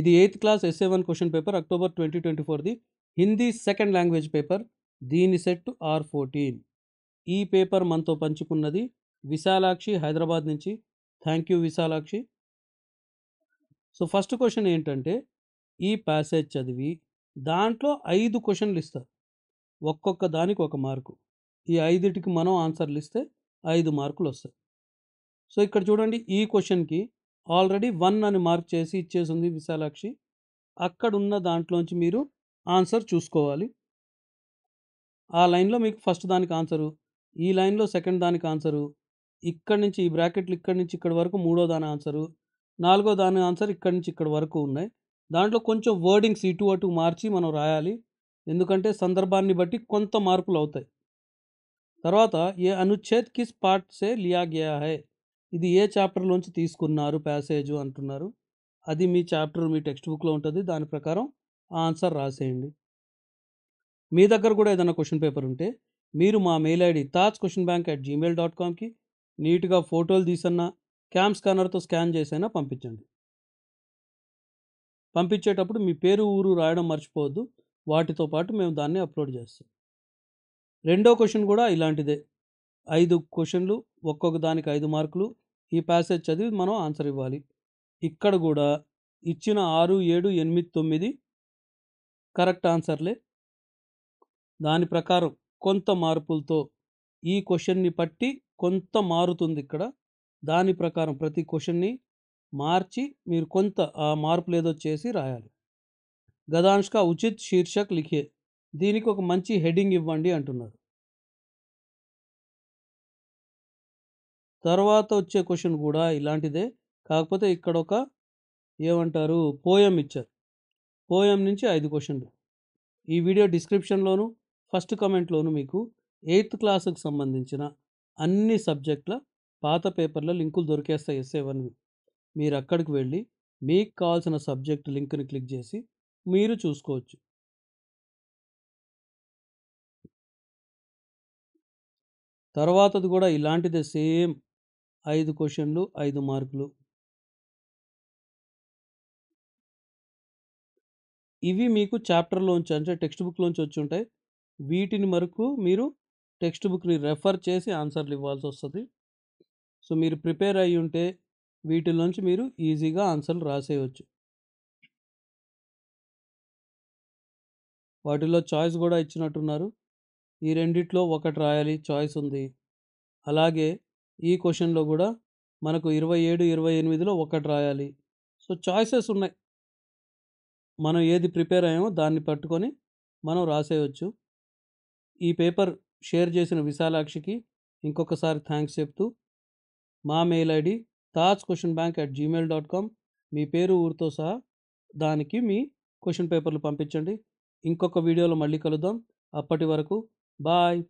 ఇది eighth class SA one question paper October twenty twenty ఫోర్ది Hindi second language paper దీని set R fourteen ఈ paper మనతో పంచుకున్నది విశాలాక్షి హైదరాబాద్ నుంచి thank you Vishalakshi so first question ఏంటంటే ఈ ప్యాసేజ్ చదివి దాంట్లో ఐదు క్వశ్చన్లు ఇస్తారు ఒక్కొక్క దానికి ఒక మార్కు ఈ ఐదుటికి మనం ఆన్సర్లు ఇస్తే ఐదు మార్కులు వస్తాయి సో ఇక్కడ చూడండి ఈ క్వశ్చన్కి ఆల్రెడీ వన్ అని మార్క్ చేసి ఇచ్చేసింది విశాలాక్షి అక్కడున్న దాంట్లోంచి మీరు ఆన్సర్ చూసుకోవాలి ఆ లైన్లో మీకు ఫస్ట్ దానికి ఆన్సరు ఈ లైన్లో సెకండ్ దానికి ఆన్సరు ఇక్కడి నుంచి ఈ బ్రాకెట్లు ఇక్కడి నుంచి ఇక్కడి వరకు మూడో దాని ఆన్సరు నాలుగో దాని ఆన్సర్ ఇక్కడి నుంచి ఇక్కడి వరకు ఉన్నాయి దాంట్లో కొంచెం వర్డింగ్స్ ఇటు అటు మార్చి మనం రాయాలి ఎందుకంటే సందర్భాన్ని బట్టి కొంత మార్పులు అవుతాయి తర్వాత ఏ అనుచ్ఛేద్ కిస్ పార్ట్సే సే లియా హై ఇది ఏ చాప్టర్లోంచి తీసుకున్నారు ప్యాసేజ్ అంటున్నారు అది మీ చాప్టర్ మీ టెక్స్ట్ బుక్లో ఉంటుంది దాని ప్రకారం ఆన్సర్ రాసేయండి మీ దగ్గర కూడా ఏదైనా క్వశ్చన్ పేపర్ ఉంటే మీరు మా mail ID Taj question bank at Gmail dot కామ్కి నీట్గా ఫోటోలు తీసన్నా క్యామ్ స్కానర్తో స్కాన్ చేసైనా పంపించండి పంపించేటప్పుడు మీ పేరు ఊరు రాయడం మర్చిపోవద్దు వాటితో పాటు మేము దాన్ని అప్లోడ్ చేస్తాం రెండో క్వశ్చన్ కూడా ఇలాంటిదే ఐదు క్వశ్చన్లు ఒక్కొక్క దానికి ఐదు మార్కులు ఈ ప్యాసేజ్ చదివి మనం ఆన్సర్ ఇవ్వాలి ఇక్కడ కూడా ఇచ్చిన ఆరు ఏడు ఎనిమిది తొమ్మిది కరెక్ట్ ఆన్సర్లే దాని ప్రకారం కొంత మార్పులతో ఈ క్వశ్చన్ని పట్టి కొంత మారుతుంది ఇక్కడ దాని ప్రకారం ప్రతి క్వశ్చన్ని మార్చి మీరు కొంత ఆ మార్పులు ఏదో చేసి రాయాలి గదాంష్క ఉచిత్ శీర్షక్ లిఖే దీనికి ఒక మంచి హెడ్డింగ్ ఇవ్వండి అంటున్నారు తర్వాత వచ్చే క్వశ్చన్ కూడా ఇలాంటిదే కాకపోతే ఇక్కడ ఒక ఏమంటారు పోయం ఇచ్చారు పోయం నుంచి ఐదు క్వశ్చన్లు ఈ వీడియో డిస్క్రిప్షన్లోను ఫస్ట్ కమెంట్లోను మీకు ఎయిత్ క్లాసుకు సంబంధించిన అన్ని సబ్జెక్టుల పాత పేపర్ల లింకులు దొరికేస్తాయి ఎస్ఏ వన్వి మీరు అక్కడికి వెళ్ళి మీకు కావాల్సిన సబ్జెక్ట్ లింక్ని క్లిక్ చేసి మీరు చూసుకోవచ్చు తర్వాతది కూడా ఇలాంటిదే సేమ్ ఐదు క్వశ్చన్లు ఐదు మార్కులు ఇవి మీకు చాప్టర్లోంచి అంటే టెక్స్ట్ బుక్లోంచి వచ్చి ఉంటాయి వీటిని వరకు మీరు టెక్స్ట్ బుక్ని రెఫర్ చేసి ఆన్సర్లు ఇవ్వాల్సి వస్తుంది సో మీరు ప్రిపేర్ అయ్యి ఉంటే వీటిలోంచి మీరు ఈజీగా ఆన్సర్లు రాసేయవచ్చు వాటిలో చాయిస్ కూడా ఇచ్చినట్టున్నారు ఈ రెండిట్లో ఒకటి రాయాలి చాయిస్ ఉంది అలాగే ఈ క్వశ్చన్లో కూడా మనకు ఇరవై ఏడు ఇరవై ఎనిమిదిలో ఒకటి రాయాలి సో చాయిసెస్ ఉన్నాయి మనం ఏది ప్రిపేర్ అయ్యామో దాన్ని పట్టుకొని మనం రాసేయచ్చు ఈ పేపర్ షేర్ చేసిన విశాలాక్షికి ఇంకొకసారి థ్యాంక్స్ చెప్తూ మా mail ID Taj question bank at Gmail dot com మీ పేరు ఊరితో సహా దానికి మీ క్వశ్చన్ పేపర్లు పంపించండి ఇంకొక వీడియోలో మళ్ళీ కలుద్దాం అప్పటి వరకు బాయ్